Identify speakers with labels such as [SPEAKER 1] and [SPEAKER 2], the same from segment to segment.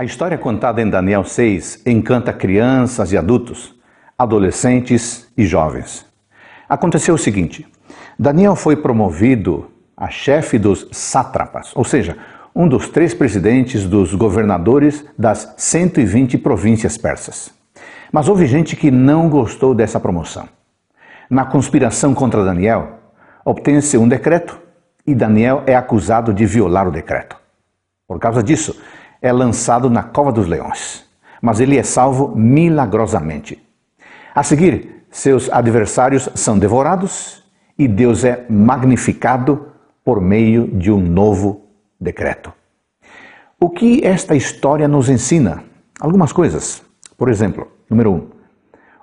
[SPEAKER 1] A história contada em Daniel 6 encanta crianças e adultos, adolescentes e jovens. Aconteceu o seguinte: Daniel foi promovido a chefe dos sátrapas, ou seja, um dos três presidentes dos governadores das 120 províncias persas. Mas houve gente que não gostou dessa promoção. Na conspiração contra Daniel, obtém-se um decreto e Daniel é acusado de violar o decreto. Por causa disso, é lançado na cova dos leões, mas ele é salvo milagrosamente. A seguir, seus adversários são devorados e Deus é magnificado por meio de um novo decreto. O que esta história nos ensina? Algumas coisas. Por exemplo, número um,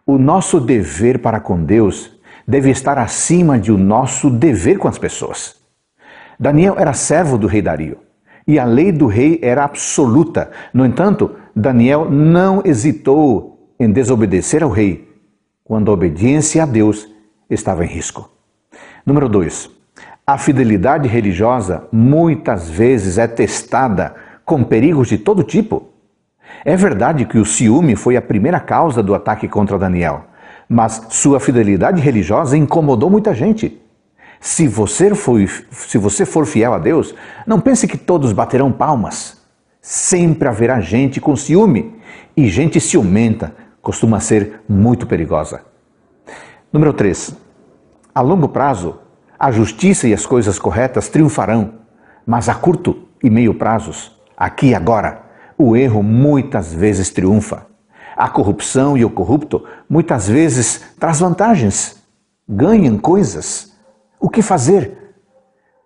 [SPEAKER 1] o nosso dever para com Deus deve estar acima de o nosso dever com as pessoas. Daniel era servo do rei Dario e a lei do rei era absoluta. No entanto, Daniel não hesitou em desobedecer ao rei, quando a obediência a Deus estava em risco. Número 2. A fidelidade religiosa muitas vezes é testada com perigos de todo tipo. É verdade que o ciúme foi a primeira causa do ataque contra Daniel, mas sua fidelidade religiosa incomodou muita gente. Se você, for, se você for fiel a Deus, não pense que todos baterão palmas. Sempre haverá gente com ciúme. E gente ciumenta costuma ser muito perigosa. Número 3. A longo prazo, a justiça e as coisas corretas triunfarão, mas a curto e meio prazos, aqui e agora, o erro muitas vezes triunfa. A corrupção e o corrupto muitas vezes traz vantagens, ganham coisas, o que fazer?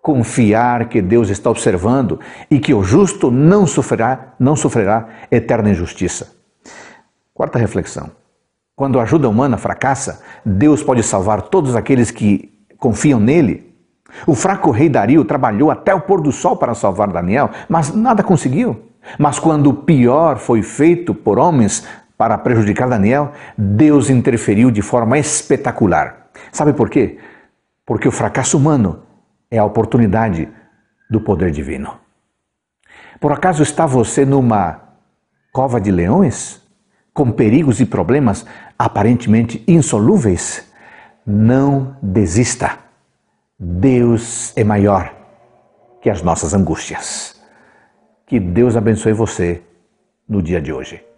[SPEAKER 1] Confiar que Deus está observando e que o justo não sofrerá, não sofrerá eterna injustiça. Quarta reflexão. Quando a ajuda humana fracassa, Deus pode salvar todos aqueles que confiam nele. O fraco rei Dario trabalhou até o pôr do sol para salvar Daniel, mas nada conseguiu. Mas quando o pior foi feito por homens para prejudicar Daniel, Deus interferiu de forma espetacular. Sabe por quê? porque o fracasso humano é a oportunidade do poder divino. Por acaso está você numa cova de leões, com perigos e problemas aparentemente insolúveis? Não desista. Deus é maior que as nossas angústias. Que Deus abençoe você no dia de hoje.